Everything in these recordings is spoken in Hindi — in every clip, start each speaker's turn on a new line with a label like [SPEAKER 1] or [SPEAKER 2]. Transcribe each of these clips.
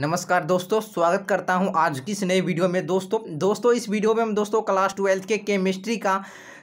[SPEAKER 1] नमस्कार दोस्तों स्वागत करता हूं आज की इस नए वीडियो में दोस्तों दोस्तों इस वीडियो में हम दोस्तों क्लास ट्वेल्थ के केमिस्ट्री का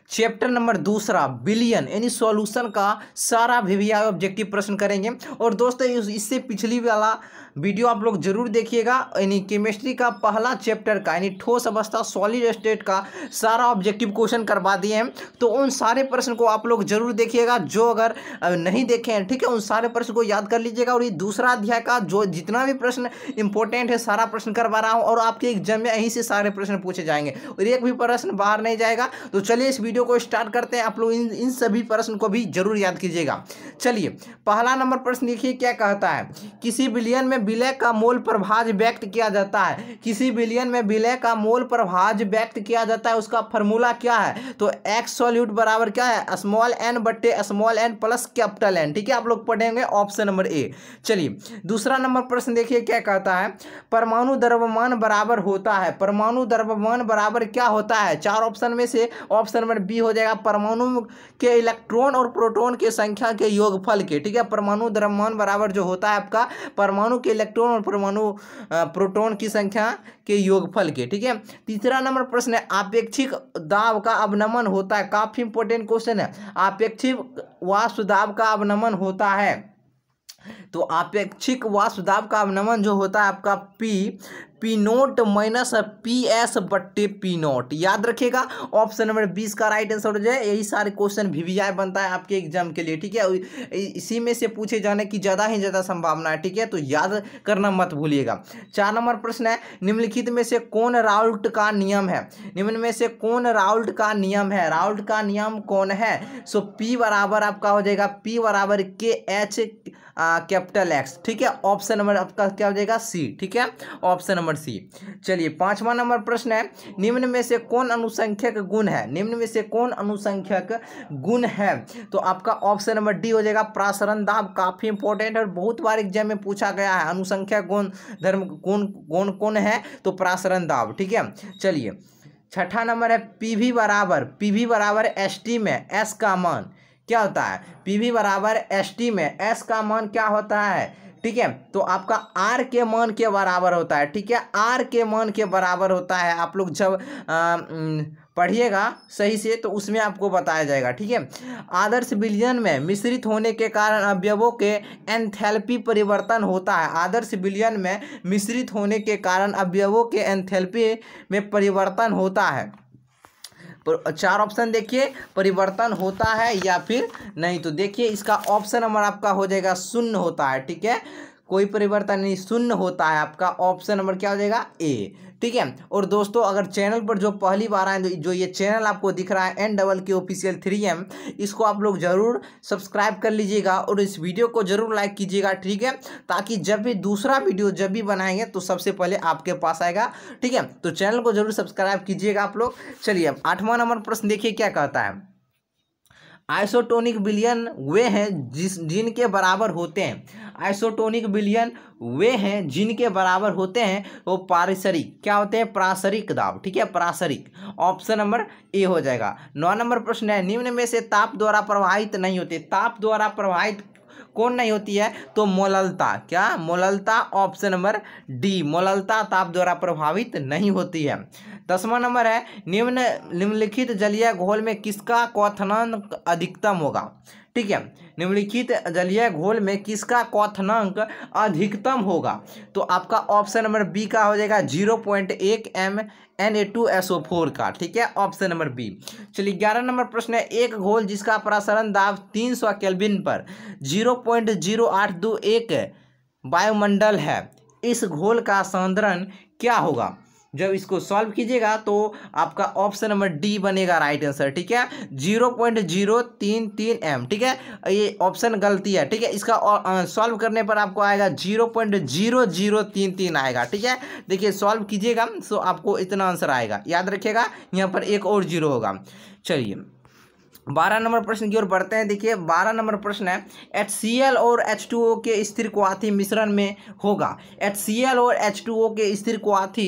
[SPEAKER 1] चैप्टर नंबर दूसरा बिलियन यानी सॉल्यूशन का सारा भी ऑब्जेक्टिव प्रश्न करेंगे और दोस्तों इससे पिछली वाला वीडियो आप लोग जरूर देखिएगा यानी केमिस्ट्री का पहला चैप्टर का यानी ठोस अवस्था सॉलिड स्टेट का सारा ऑब्जेक्टिव क्वेश्चन करवा दिए हैं तो उन सारे प्रश्न को आप लोग जरूर देखिएगा जो अगर नहीं देखे हैं ठीक है उन सारे प्रश्न को याद कर लीजिएगा और ये दूसरा अध्याय का जो जितना भी प्रश्न इंपॉर्टेंट है सारा प्रश्न करवा रहा हूँ और आपके एग्जाम में यहीं से सारे प्रश्न पूछे जाएंगे और एक भी प्रश्न बाहर नहीं जाएगा तो चलिए इस वीडियो को स्टार्ट करते हैं आप लोग इन इन सभी प्रश्न को भी जरूर याद कीजिएगा चलिए पहला नंबर प्रश्न देखिए क्या कहता है किसी बिलियन में विलय का मोल प्रभाज व्यक्त किया जाता है किसी बिलियन में विलय का मोल प्रभाज व्यक्त किया जाता है उसका फॉर्मूला क्या है तो एक्स सॉल्यूट बराबर क्या है स्मॉल एन बट्टे small N plus capital N ठीक है आप लोग पढ़ेंगे ऑप्शन नंबर ए चलिए दूसरा नंबर प्रश्न देखिए क्या कहता है परमाणु द्रव्यमान बराबर होता है परमाणु द्रव्यमान बराबर क्या होता है चार ऑप्शन में से ऑप्शन नंबर बी हो जाएगा परमाणु के इलेक्ट्रॉन और प्रोटॉन के संख्या के योगफल के ठीक है परमाणु द्रव्यमान बराबर जो होता है आपका परमाणु के इलेक्ट्रॉन और परमाणु प्रोटॉन की संख्या के योगफल के ठीक है तीसरा नंबर प्रश्न है आपेक्षिक दाब का अवनमन होता है काफ़ी इंपॉर्टेंट क्वेश्चन है आपेक्षिक वाष्प दाब का अवनमन होता है तो आपेक्षिक वाष्प का अवनमन जो होता है आपका P P naught minus P S बट्टे पी नोट याद रखिएगा ऑप्शन नंबर बीस का राइट आंसर हो जाए यही सारे क्वेश्चन वी वी आई बनता है आपके एग्जाम के लिए ठीक है इसी में से पूछे जाने की ज़्यादा ही ज़्यादा संभावना है ठीक है तो याद करना मत भूलिएगा चार नंबर प्रश्न है निम्नलिखित में से कौन राउल्ट का नियम है निम्न में से कौन राउल्ट का नियम है राउल्ट का नियम कौन है सो पी बराबर आपका हो जाएगा पी बराबर के एच कैपिटल एक्स ठीक है ऑप्शन नंबर आपका क्या हो जाएगा सी ठीक है ऑप्शन नंबर सी चलिए पांचवा नंबर प्रश्न है निम्न में से कौन अनुसंख्यक गुण है निम्न में से कौन अनुसंख्यक गुण है तो आपका ऑप्शन नंबर डी हो जाएगा प्रासरण दाब काफ़ी इंपॉर्टेंट और बहुत बार एग्जाम में पूछा गया है अनुसंख्यक गुण धर्म गुण कौन कौन है तो प्रासरण दाब ठीक है चलिए छठा नंबर है पी बराबर पी बराबर एस टी में एस का मान क्या होता है पी वी बराबर एस टी में एस का मान क्या होता है ठीक है तो आपका आर के मान के बराबर होता है ठीक है आर के मान के बराबर होता है आप लोग जब पढ़िएगा सही से तो उसमें आपको बताया जाएगा ठीक है आदर्श विलयन में मिश्रित होने के कारण अवयवों के एंथैल्पी परिवर्तन होता है आदर्श विलयन में मिश्रित होने के कारण अवयवों के एंथैल्पी में परिवर्तन होता है पर चार ऑप्शन देखिए परिवर्तन होता है या फिर नहीं तो देखिए इसका ऑप्शन नंबर आपका हो जाएगा शून्य होता है ठीक है कोई परिवर्तन नहीं शून्य होता है आपका ऑप्शन नंबर क्या हो जाएगा ए ठीक है और दोस्तों अगर चैनल पर जो पहली बार आए तो जो ये चैनल आपको दिख रहा है एन डबल के ऑफिशियल थ्री एम इसको आप लोग जरूर सब्सक्राइब कर लीजिएगा और इस वीडियो को जरूर लाइक कीजिएगा ठीक है ताकि जब भी दूसरा वीडियो जब भी बनाएंगे तो सबसे पहले आपके पास आएगा ठीक है तो चैनल को जरूर सब्सक्राइब कीजिएगा आप लोग चलिए अब आठवां नंबर प्रश्न देखिए क्या कहता है आइसोटोनिक विलियन वे हैं जिस जिनके बराबर होते हैं आइसोटोनिक विलियन वे हैं जिनके बराबर होते हैं वो पारिसरिक क्या होते हैं प्रासरिक दाब ठीक है प्रासरिक ऑप्शन नंबर ए हो जाएगा नौ नंबर प्रश्न है निम्न में से ताप द्वारा प्रवाहित नहीं होते ताप द्वारा प्रवाहित कौन नहीं होती है तो मोललता क्या मोललता ऑप्शन नंबर डी मोललता ताप द्वारा प्रभावित नहीं होती है दसवां नंबर है निम्न निम्नलिखित जलीय घोल में किसका क्वथनांक अधिकतम होगा ठीक है निम्नलिखित जलीय घोल में किसका कौथनांक अधिकतम होगा तो आपका ऑप्शन नंबर बी का हो जाएगा जीरो पॉइंट एक M N A two S O four का ठीक है ऑप्शन नंबर बी चलिए ग्यारह नंबर प्रश्न है एक घोल जिसका प्रसारण दाब तीन सौ केल्विन पर जीरो पॉइंट जीरो आठ दो एक वायुमंडल है इस घोल का सांद्रण क्या होगा जब इसको सॉल्व कीजिएगा तो आपका ऑप्शन नंबर डी बनेगा राइट आंसर ठीक है जीरो पॉइंट जीरो तीन तीन एम ठीक है ये ऑप्शन गलती है ठीक है इसका सॉल्व करने पर आपको आएगा जीरो पॉइंट जीरो जीरो तीन तीन आएगा ठीक है देखिए सॉल्व कीजिएगा तो आपको इतना आंसर आएगा याद रखिएगा यहाँ पर एक और जीरो होगा चलिए बारह नंबर प्रश्न की ओर बढ़ते हैं देखिए बारह नंबर प्रश्न है एच सी एल और एच टू ओ के स्थिर क्वाथी मिश्रण में होगा एच सी एल और एच टू ओ के स्थिर क्वाथी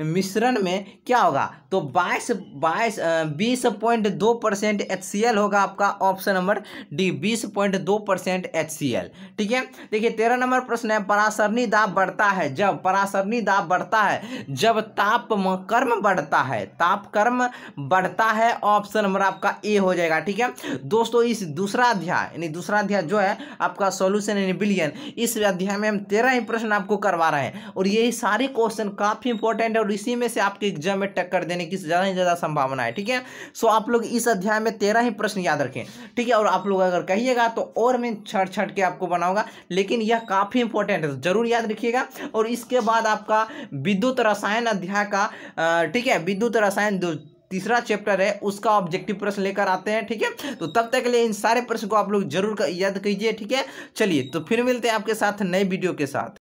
[SPEAKER 1] मिश्रण में क्या होगा तो बाईस बाईस बीस पॉइंट दो परसेंट एच सी एल होगा आपका ऑप्शन नंबर डी बीस पॉइंट दो परसेंट एच सी एल ठीक है देखिए तेरह नंबर प्रश्न है परासरणी दाब बढ़ता है जब परासरणी दाब बढ़ता है जब ताप कर्म बढ़ता है ताप कर्म बढ़ता है ऑप्शन नंबर आपका ए हो जाएगा जाएगा ठीक है दोस्तों इस दूसरा अध्याय यानी दूसरा अध्याय जो है आपका सोल्यूशन यानी बिलियन इस अध्याय में हम तेरह ही प्रश्न आपको करवा रहे हैं और यही सारे क्वेश्चन काफ़ी इंपॉर्टेंट है और इसी में से आपके एग्जाम में टक्कर देने की ज़्यादा ही ज़्यादा संभावना है ठीक है सो आप लोग इस अध्याय में तेरह ही प्रश्न याद रखें ठीक है और आप लोग अगर कहिएगा तो और मैं छट छट के आपको बनाऊंगा लेकिन यह काफ़ी इंपॉर्टेंट है जरूर याद रखिएगा और इसके बाद आपका विद्युत रसायन अध्याय का ठीक है विद्युत रसायन तीसरा चैप्टर है उसका ऑब्जेक्टिव प्रश्न लेकर आते हैं ठीक है तो तब तक के लिए इन सारे प्रश्न को आप लोग जरूर याद कीजिए ठीक है चलिए तो फिर मिलते हैं आपके साथ नए वीडियो के साथ